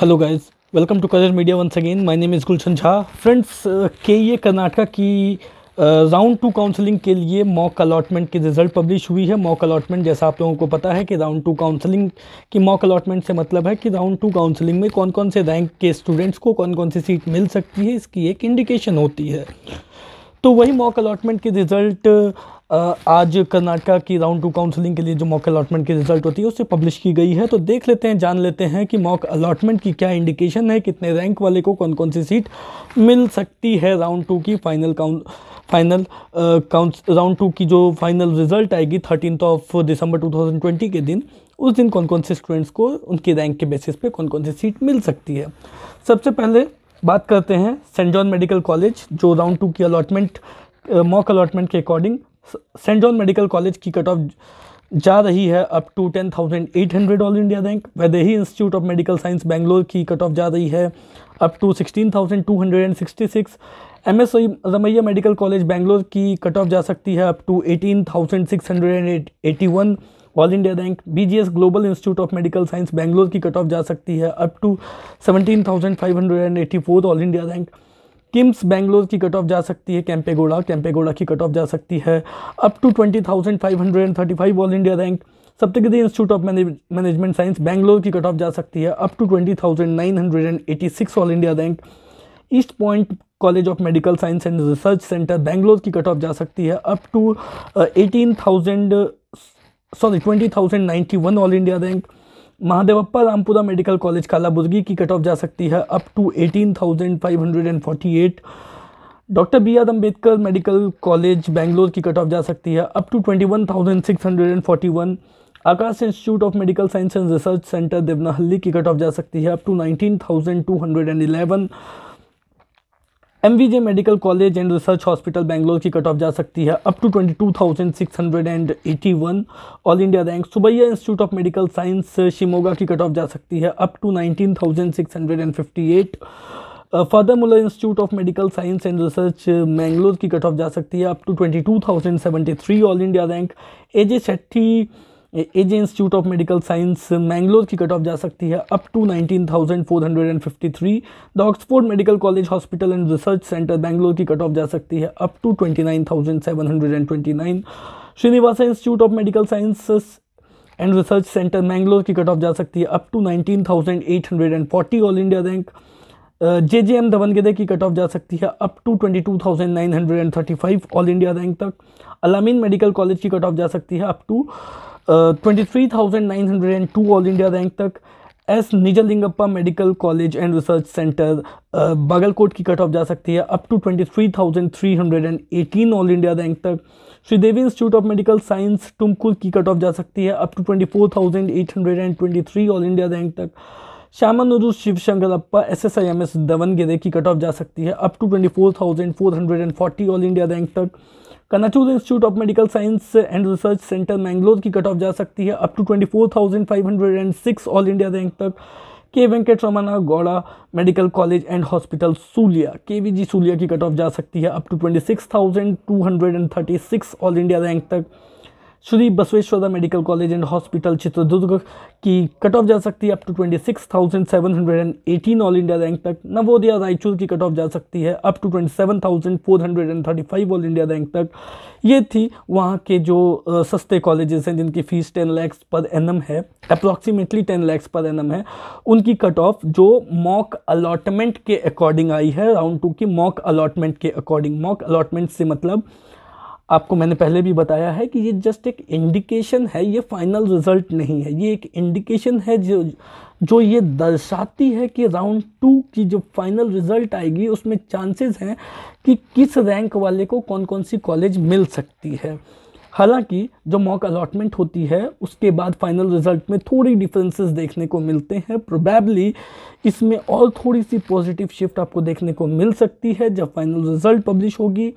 hello guys welcome to colour media once again my name is Gulshan Jha friends के ये कर्नाटका की round two counselling के लिए मॉक अलॉटमेंट की रिज़ल्ट पब्लिश हुई है मॉक अलॉटमेंट जैसा आप लोगों को पता है कि राउंड टू काउंसलिंग की मॉक अलॉटमेंट से मतलब है कि राउंड टू काउंसलिंग में कौन कौन से रैंक के स्टूडेंट्स को कौन कौन सी सीट मिल सकती है इसकी एक इंडिकेशन होती है तो वही मॉक अलॉटमेंट की रिज़ल्ट आज कर्नाटका की राउंड टू काउंसलिंग के लिए जो मॉक अलॉटमेंट की रिजल्ट होती है उससे पब्लिश की गई है तो देख लेते हैं जान लेते हैं कि मॉक अलॉटमेंट की क्या इंडिकेशन है कितने रैंक वाले को कौन कौन सी सीट मिल सकती है राउंड टू की फाइनल काउंट फाइनल काउंस राउंड टू की जो फाइनल रिजल्ट आएगी थर्टीन ऑफ दिसंबर 2020 के दिन उस दिन कौन कौन से स्टूडेंट्स को उनके रैंक के बेसिस पे कौन कौन सी सीट मिल सकती है सबसे पहले बात करते हैं सेंट जॉन मेडिकल कॉलेज जो राउंड टू की अलॉटमेंट मॉक अलॉटमेंट के according saint John medical college की कट ऑफ जा रही है up to ten thousand eight hundred all India rank Vaidehi institute of medical science Bangalore की कट ऑफ जा रही है up to sixteen thousand two hundred and sixty six M S Ramaiah medical college Bangalore की cut off जा सकती है up to eighteen thousand six hundred and eighty one all India rank B G S global institute of medical science Bangalore की cut off जा सकती है up to seventeen thousand five hundred and eighty four all India rank KIMS Bangalore की cut off जा सकती है कैंपेगोड़ा कैंपेगोड़ा की cut off जा सकती है up to twenty thousand five hundred and thirty five all India rank Saptagiri institute of management science Bangalore की cut off जा सकती है up to twenty thousand nine hundred and eighty six all India rank East Point college of medical science and research centre Bangalore की cut off जा सकती है up to eighteen thousand sorry twenty thousand ninety one all India rank Mahadevappa Rampura medical college Kalaburagi की cut off जा सकती है up to eighteen thousand five hundred and forty eight doctor B R Ambedkar medical college Bangalore की cut off जा सकती है up to twenty one thousand six hundred and forty one Akash institute of medical science and research centre Devanahalli की cut off जा सकती है up to nineteen thousand two hundred and eleven M medical college and research hospital Bangalore की cut off जा सकती है up to twenty two thousand six hundred and eighty one all India rank Subbaiah institute of medical science Shimoga की cut off जा सकती है up to nineteen thousand six hundred and eight father Muller institute of medical science and research Mangalore की cut off जा सकती है up to twenty two thousand seventy three all India rank AJ Shetty AJ institute of medical science Mangalore की cut off जा सकती है up to 19,453 the Oxford medical college hospital and research centre Bangalore की cut off जा सकती है up to 29,729 Srinivasa institute of medical sciences and research centre Mangalore की cut off जा सकती है up to 19,840 all India rank J J M Davangere की cut off जा सकती है up to 22,935 all India rank तक अलामीन मेडिकल कॉलेज की कट ऑफ जा सकती है up to twenty three thousand nine hundred and two all India rank तक S Nijalingappa medical college and research centre Bagalkot की कट ऑफ जा सकती है up to twenty three thousand three hundred and eighteen all India rank तक Sridevi institute of medical science Tumkur की cut off जा सकती है up to twenty four thousand eight hundred and twenty three all India rank तक Shamanur Shivashankarappa S S I M S Davangere की cut off जा सकती है up to twenty four thousand four hundred and forty all India rank तक Kanachur institute of medical science and research centre Mangalore की cut off जा सकती है up to six all India rank तक K Venkata Ramana Gowda medical college and hospital Sullia K V जी सूलिया की cut off जा सकती है up to six all India rank तक Shri Basaveshwara medical college and hospital Chitradurga की कट ऑफ जा सकती है up to twenty six thousand seven hundred and eighteen all India rank तक नवोदया रायचूर की कट ऑफ जा सकती है up to twenty seven thousand four hundred and thirty five all India rank तक ये थी वहाँ के जो सस्ते कॉलेजेस हैं जिनकी फ़ीस टेन लैक्स पर एन है अप्रॉक्सीमेटली टेन लैक्स पर एन है उनकी कट ऑफ जो मॉक अलॉटमेंट के अकॉर्डिंग आई है राउंड टू की मॉक अलॉटमेंट के अकॉर्डिंग मॉक अलॉटमेंट से मतलब आपको मैंने पहले भी बताया है कि ये जस्ट एक इंडिकेशन है ये फाइनल रिजल्ट नहीं है ये एक इंडिकेशन है जो जो ये दर्शाती है कि राउंड टू की जो फाइनल रिजल्ट आएगी उसमें चांसेस हैं कि किस रैंक वाले को कौन कौन सी कॉलेज मिल सकती है हालांकि जो मॉक अलॉटमेंट होती है उसके बाद फाइनल रिजल्ट में थोड़ी डिफरेंसेस देखने को मिलते हैं प्रोबेबली इसमें और थोड़ी सी पॉजिटिव शिफ्ट आपको देखने को मिल सकती है जब फाइनल रिजल्ट पब्लिश होगी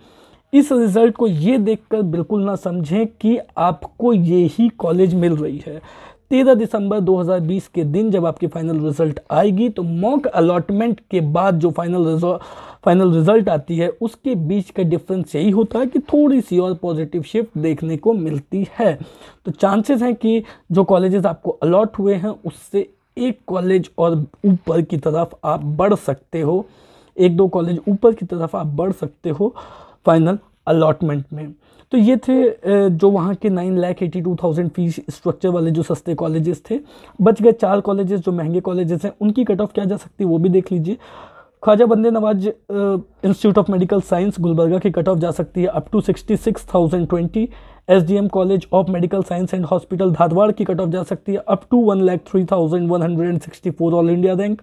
इस रिज़ल्ट को ये देखकर बिल्कुल ना समझें कि आपको ये ही कॉलेज मिल रही है तेरह दिसंबर 2020 के दिन जब आपकी फ़ाइनल रिज़ल्ट आएगी तो मॉक अलॉटमेंट के बाद जो फाइनल फाइनल रिज़ल्ट आती है उसके बीच का डिफरेंस यही होता है कि थोड़ी सी और पॉजिटिव शिफ्ट देखने को मिलती है तो चांसेस हैं कि जो कॉलेजेस आपको अलॉट हुए हैं उससे एक कॉलेज और ऊपर की तरफ आप बढ़ सकते हो एक दो कॉलेज ऊपर की तरफ आप बढ़ सकते हो फाइनल अलॉटमेंट में तो ये थे जो वहाँ के nine lakh eighty two thousand fees structure वाले जो सस्ते कॉलेजेस थे बच गए चार कॉलेजेस जो महंगे कॉलेजेस हैं उनकी कट ऑफ क्या जा सकती है वो भी देख लीजिए Khaja Banda Nawaz institute of medical science Gulbarga की कट ऑफ जा सकती है up to sixty six thousand twenty S D M college of medical science and hospital Dharwad की कट ऑफ जा सकती है up to one lakh three thousand one hundred and sixty four all India rank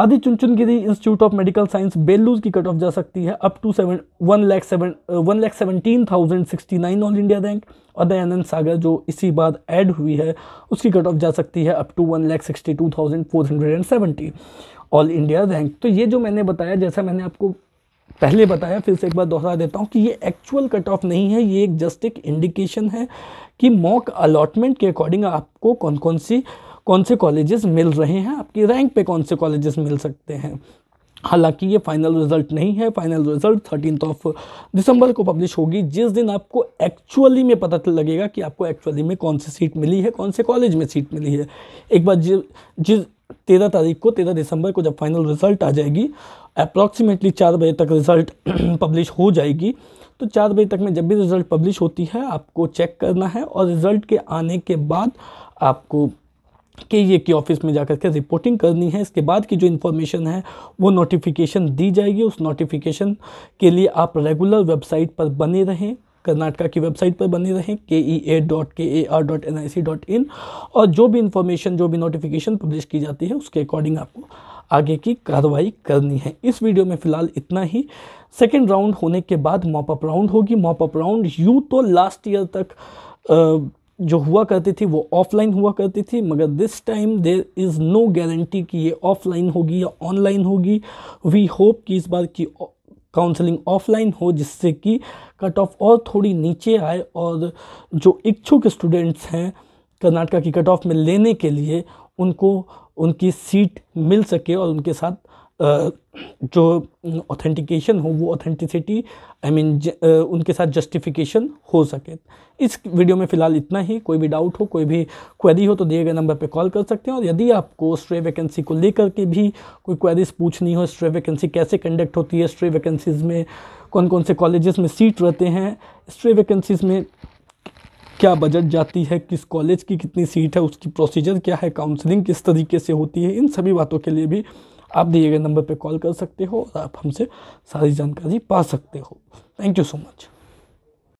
Adichunchanagiri institute of medical science Bellur की cut off जा सकती है up to seven one lakh seven one lakh seventeen thousand sixty nine all India rank और दयानंद सागर जो इसी बार add हुई है उसकी कट ऑफ जा सकती है up to one lakh sixty two thousand four hundred and seventy all India rank तो ये जो मैंने बताया जैसा मैंने आपको पहले बताया फिर से एक बार दोहरा देता हूँ कि ये एक्चुअल कट ऑफ नहीं है ये एक जस्ट एक इंडिकेशन है कि मॉक अलॉटमेंट के अकॉर्डिंग आपको कौन कौन सी कौन से कॉलेजेस मिल रहे हैं आपकी रैंक पे कौन से कॉलेजेस मिल सकते हैं हालांकि ये फाइनल रिजल्ट नहीं है final result thirteen of December को पब्लिश होगी जिस दिन आपको एक्चुअली में पता लगेगा कि आपको एक्चुअली में कौन सी सीट मिली है कौन से कॉलेज में सीट मिली है एक बार जिस जिस तेरह तारीख को तेरह दिसंबर को जब फाइनल रिजल्ट आ जाएगी अप्रॉक्सीमेटली चार बजे तक रिजल्ट पब्लिश हो जाएगी तो चार बजे तक में जब भी रिज़ल्ट पब्लिश होती है आपको चेक करना है और रिज़ल्ट के आने के बाद आपको कि ये कि ऑफिस में जाकर के रिपोर्टिंग करनी है इसके बाद की जो इन्फॉर्मेशन है वो नोटिफिकेशन दी जाएगी उस नोटिफिकेशन के लिए आप रेगुलर वेबसाइट पर बने रहें कर्नाटका की वेबसाइट पर बने रहें के ई A dot K A R dot N I C dot in और जो भी इन्फॉर्मेशन जो भी नोटिफिकेशन पब्लिश की जाती है उसके अकॉर्डिंग आपको आगे की कार्रवाई करनी है इस वीडियो में फ़िलहाल इतना ही सेकेंड राउंड होने के बाद मॉपअप राउंड होगी मॉपअप राउंड यूँ तो लास्ट ईयर तक आ, जो हुआ करती थी वो ऑफलाइन हुआ करती थी मगर this time there is no guarantee कि ये ऑफलाइन होगी या ऑनलाइन होगी वी होप कि इस बार की काउंसलिंग ऑफलाइन हो जिससे कि कट ऑफ और थोड़ी नीचे आए और जो इच्छुक स्टूडेंट्स हैं कर्नाटका की कट ऑफ में लेने के लिए उनको उनकी सीट मिल सके और उनके साथ जो ऑथेंटिकेशन हो वो ऑथेंटिसिटी आई मीन उनके साथ जस्टिफिकेशन हो सके इस वीडियो में फ़िलहाल इतना ही कोई भी डाउट हो कोई भी क्वेरी हो तो दिए गए नंबर पर कॉल कर सकते हैं और यदि आपको स्ट्रे वैकेंसी को लेकर के भी कोई क्वेरीज पूछनी हो स्ट्रे वैकेंसी कैसे कंडक्ट होती है स्ट्रे वैकेंसीज़ में कौन कौन से कॉलेजेस में सीट रहते हैं स्ट्रे वैकेंसीज़ में क्या बजट जाती है किस कॉलेज की कितनी सीट है उसकी प्रोसीजर क्या है काउंसलिंग किस तरीके से होती है इन सभी बातों के लिए भी आप दिए गए नंबर पर कॉल कर सकते हो और आप हमसे सारी जानकारी पा सकते हो थैंक यू सो मच